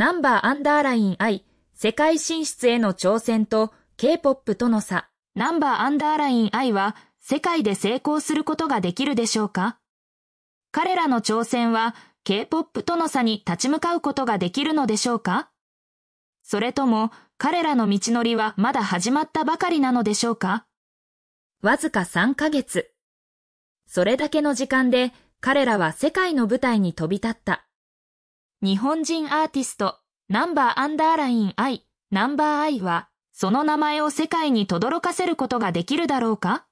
ナンバーアンダーライン I 世界進出への挑戦と K-POP との差ナンバーアンダーライン I は世界で成功することができるでしょうか彼らの挑戦は K-POP との差に立ち向かうことができるのでしょうかそれとも彼らの道のりはまだ始まったばかりなのでしょうかわずか3ヶ月。それだけの時間で彼らは世界の舞台に飛び立った。日本人アーティスト、ナンバーアンダーライン I、ナンバーアイは、その名前を世界に轟かせることができるだろうか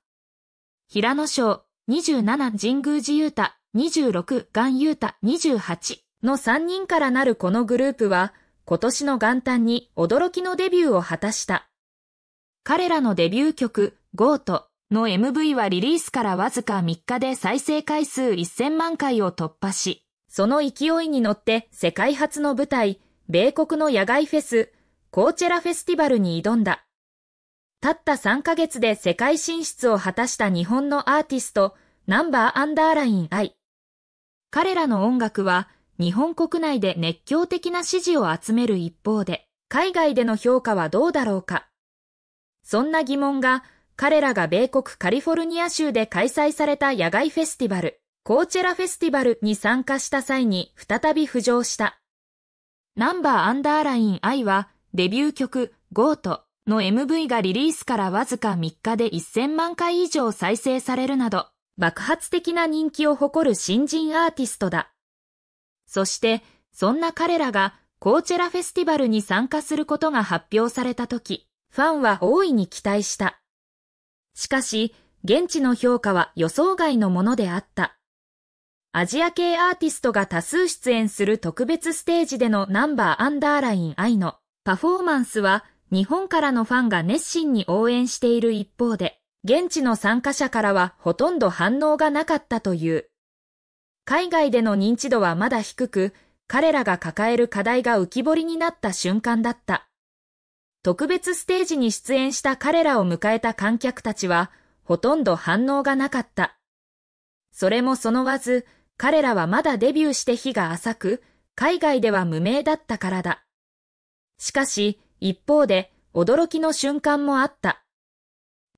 平野省、27神宮寺ユータ、26岩ユータ、28の3人からなるこのグループは、今年の元旦に驚きのデビューを果たした。彼らのデビュー曲、ゴートの MV はリリースからわずか3日で再生回数1000万回を突破し、その勢いに乗って世界初の舞台、米国の野外フェス、コーチェラフェスティバルに挑んだ。たった3ヶ月で世界進出を果たした日本のアーティスト、ナンバーアンダーライン I。彼らの音楽は日本国内で熱狂的な支持を集める一方で、海外での評価はどうだろうか。そんな疑問が彼らが米国カリフォルニア州で開催された野外フェスティバル。コーチェラフェスティバルに参加した際に再び浮上した。ナンバーアンダーライン I はデビュー曲 Go トの MV がリリースからわずか3日で1000万回以上再生されるなど爆発的な人気を誇る新人アーティストだ。そしてそんな彼らがコーチェラフェスティバルに参加することが発表された時、ファンは大いに期待した。しかし現地の評価は予想外のものであった。アジア系アーティストが多数出演する特別ステージでのナンバーアンダーライン愛のパフォーマンスは日本からのファンが熱心に応援している一方で、現地の参加者からはほとんど反応がなかったという。海外での認知度はまだ低く、彼らが抱える課題が浮き彫りになった瞬間だった。特別ステージに出演した彼らを迎えた観客たちは、ほとんど反応がなかった。それもそのわず、彼らはまだデビューして日が浅く、海外では無名だったからだ。しかし、一方で、驚きの瞬間もあった。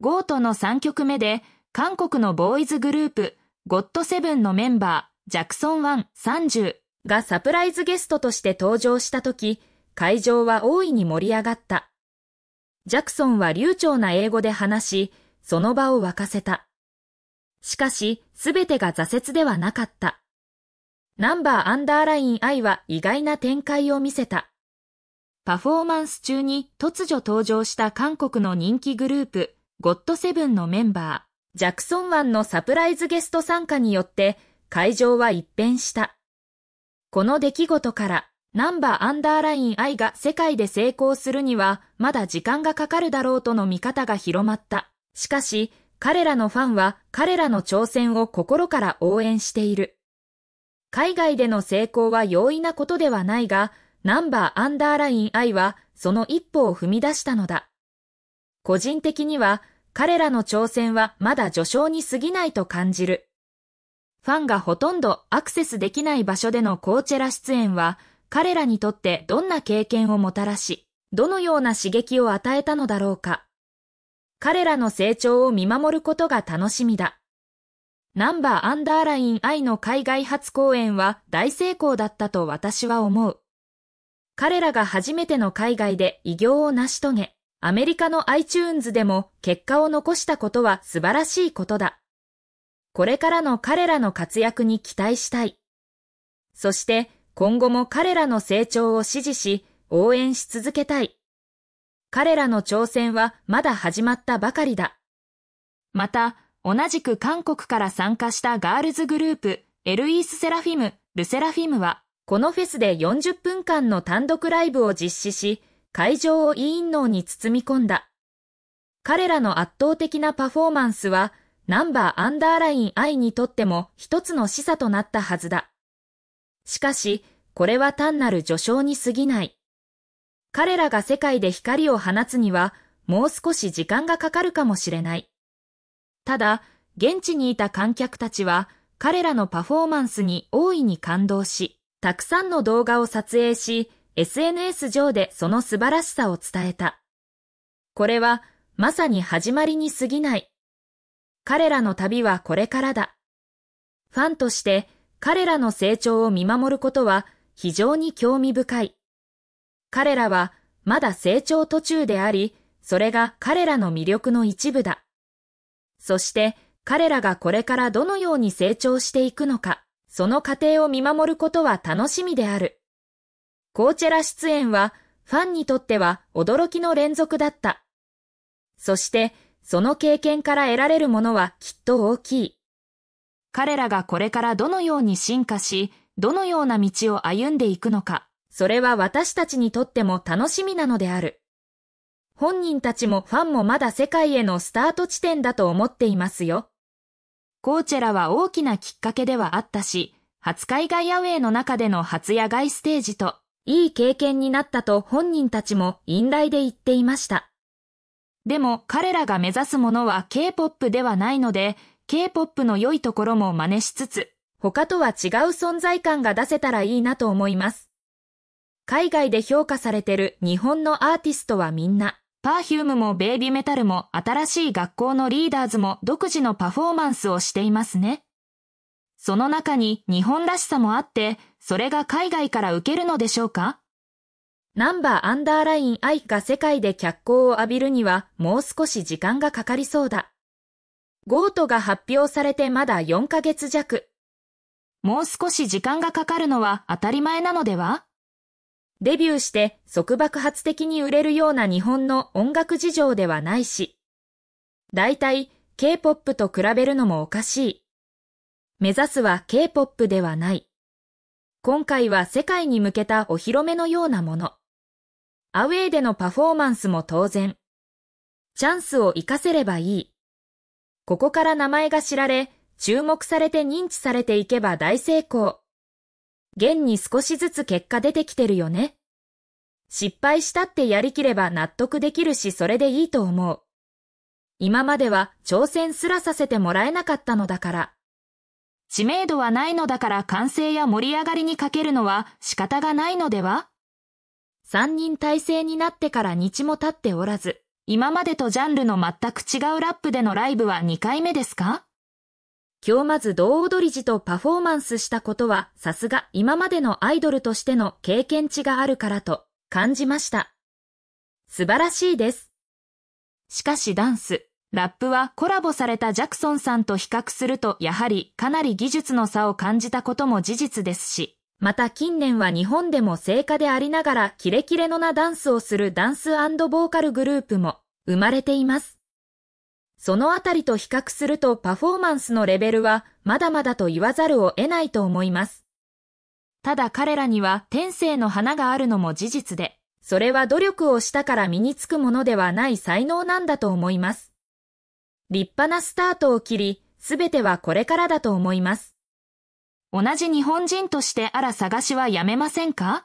ゴートの3曲目で、韓国のボーイズグループ、ゴッドセブンのメンバー、ジャクソン1、30がサプライズゲストとして登場したとき、会場は大いに盛り上がった。ジャクソンは流暢な英語で話し、その場を沸かせた。しかし、すべてが挫折ではなかった。ナンバーアンダーライン I は意外な展開を見せた。パフォーマンス中に突如登場した韓国の人気グループ、ゴッドセブンのメンバー、ジャクソンワンのサプライズゲスト参加によって会場は一変した。この出来事から、ナンバーアンダーライン I が世界で成功するにはまだ時間がかかるだろうとの見方が広まった。しかし、彼らのファンは彼らの挑戦を心から応援している。海外での成功は容易なことではないが、ナンバーアンダーライン I はその一歩を踏み出したのだ。個人的には彼らの挑戦はまだ序章に過ぎないと感じる。ファンがほとんどアクセスできない場所でのコーチェラ出演は彼らにとってどんな経験をもたらし、どのような刺激を与えたのだろうか。彼らの成長を見守ることが楽しみだ。ナンバーアンダーライン I の海外初公演は大成功だったと私は思う。彼らが初めての海外で偉業を成し遂げ、アメリカの iTunes でも結果を残したことは素晴らしいことだ。これからの彼らの活躍に期待したい。そして今後も彼らの成長を支持し、応援し続けたい。彼らの挑戦はまだ始まったばかりだ。また、同じく韓国から参加したガールズグループ、エルイース・セラフィム、ルセラフィムは、このフェスで40分間の単独ライブを実施し、会場を委員能に包み込んだ。彼らの圧倒的なパフォーマンスは、ナンバーアンダーライン I にとっても一つの示唆となったはずだ。しかし、これは単なる序章に過ぎない。彼らが世界で光を放つには、もう少し時間がかかるかもしれない。ただ、現地にいた観客たちは、彼らのパフォーマンスに大いに感動し、たくさんの動画を撮影し、SNS 上でその素晴らしさを伝えた。これは、まさに始まりに過ぎない。彼らの旅はこれからだ。ファンとして、彼らの成長を見守ることは非常に興味深い。彼らはまだ成長途中であり、それが彼らの魅力の一部だ。そして彼らがこれからどのように成長していくのか、その過程を見守ることは楽しみである。コーチェラ出演はファンにとっては驚きの連続だった。そしてその経験から得られるものはきっと大きい。彼らがこれからどのように進化し、どのような道を歩んでいくのか。それは私たちにとっても楽しみなのである。本人たちもファンもまだ世界へのスタート地点だと思っていますよ。コーチェラは大きなきっかけではあったし、初海外アウェイの中での初野外ステージと、いい経験になったと本人たちも引来で言っていました。でも彼らが目指すものは K-POP ではないので、K-POP の良いところも真似しつつ、他とは違う存在感が出せたらいいなと思います。海外で評価されてる日本のアーティストはみんな、パーヒュームもベイビーメタルも新しい学校のリーダーズも独自のパフォーマンスをしていますね。その中に日本らしさもあって、それが海外から受けるのでしょうかナンバーアンダーラインイが世界で脚光を浴びるにはもう少し時間がかかりそうだ。ゴートが発表されてまだ4ヶ月弱。もう少し時間がかかるのは当たり前なのではデビューして即爆発的に売れるような日本の音楽事情ではないし、大体 K-POP と比べるのもおかしい。目指すは K-POP ではない。今回は世界に向けたお披露目のようなもの。アウェーでのパフォーマンスも当然。チャンスを活かせればいい。ここから名前が知られ、注目されて認知されていけば大成功。現に少しずつ結果出てきてるよね。失敗したってやりきれば納得できるしそれでいいと思う。今までは挑戦すらさせてもらえなかったのだから。知名度はないのだから完成や盛り上がりにかけるのは仕方がないのでは三人体制になってから日も経っておらず、今までとジャンルの全く違うラップでのライブは2回目ですか今日まず道踊り時とパフォーマンスしたことは、さすが今までのアイドルとしての経験値があるからと感じました。素晴らしいです。しかしダンス、ラップはコラボされたジャクソンさんと比較するとやはりかなり技術の差を感じたことも事実ですし、また近年は日本でも成果でありながらキレキレのなダンスをするダンスボーカルグループも生まれています。そのあたりと比較するとパフォーマンスのレベルはまだまだと言わざるを得ないと思います。ただ彼らには天性の花があるのも事実で、それは努力をしたから身につくものではない才能なんだと思います。立派なスタートを切り、すべてはこれからだと思います。同じ日本人としてあら探しはやめませんか